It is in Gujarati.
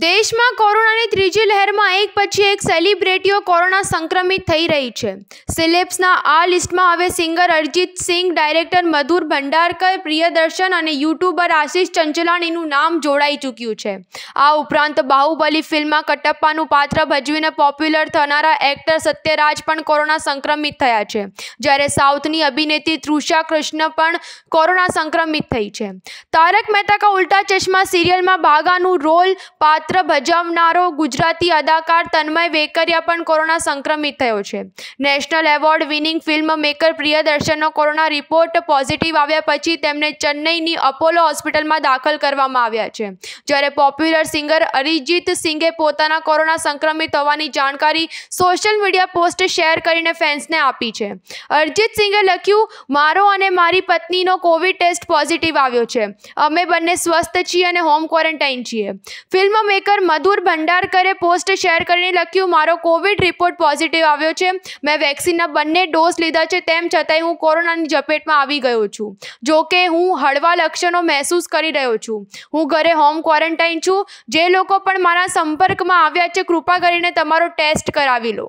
દેશમાં કોરોનાની ત્રીજી લહેરમાં એક પછી એક સેલિબ્રિટીઓ કોરોના સંક્રમિત થઈ રહી છે સિલેબ્સના આ લિસ્ટમાં હવે સિંગર અરિજીત સિંઘ ડાયરેક્ટર મધુર ભંડારકર પ્રિયદર્શન અને યુટ્યુબર આશિષ ચંચલાણીનું નામ જોડાઈ ચૂક્યું છે આ ઉપરાંત બાહુબલી ફિલ્મમાં કટપ્પાનું પાત્ર ભજવીને પોપ્યુલર થનારા એક્ટર સત્યરાજ પણ કોરોના સંક્રમિત થયા છે જ્યારે સાઉથની અભિનેત્રી તૃષા કૃષ્ણ પણ કોરોના સંક્રમિત થઈ છે તારક મહેતા કા ઉલ્ટા ચશ્મા સિરિયલમાં બાગાનું રોલ પા પાત્ર ભજવનારો ગુજરાતી અદાકાર તન્મય વેકરિયા પણ કોરોના સંક્રમિત થયો છે national award winning film maker પ્રિયદર્શનનો કોરોના રિપોર્ટ પોઝિટિવ આવ્યા પછી તેમને ચેન્નઈની અપોલો હોસ્પિટલમાં દાખલ કરવામાં આવ્યા છે જ્યારે પોપ્યુલર સિંગર અરિજીત સિંઘે પોતાના કોરોના સંક્રમિત હોવાની જાણકારી સોશિયલ મીડિયા પોસ્ટ શેર કરીને ફેન્સને આપી છે અરજીત સિંઘે લખ્યું મારો અને મારી પત્નીનો કોવિડ ટેસ્ટ પોઝિટિવ આવ્યો છે અમે બંને સ્વસ્થ છીએ અને હોમ ક્વોરન્ટાઇન છીએ ફિલ્મ ફિલ્મ મેકર મધુર ભંડારકરે પોસ્ટ શેર કરીને લખ્યું મારો કોવિડ રિપોર્ટ પોઝિટિવ આવ્યો છે મેં વેક્સિનના બંને ડોઝ લીધા છે તેમ છતાંય હું કોરોનાની ઝપેટમાં આવી ગયો છું જો કે હું હળવા લક્ષણો મહેસૂસ કરી રહ્યો છું હું ઘરે હોમ ક્વોરન્ટાઇન છું જે લોકો પણ મારા સંપર્કમાં આવ્યા છે કૃપા કરીને તમારો ટેસ્ટ કરાવી લો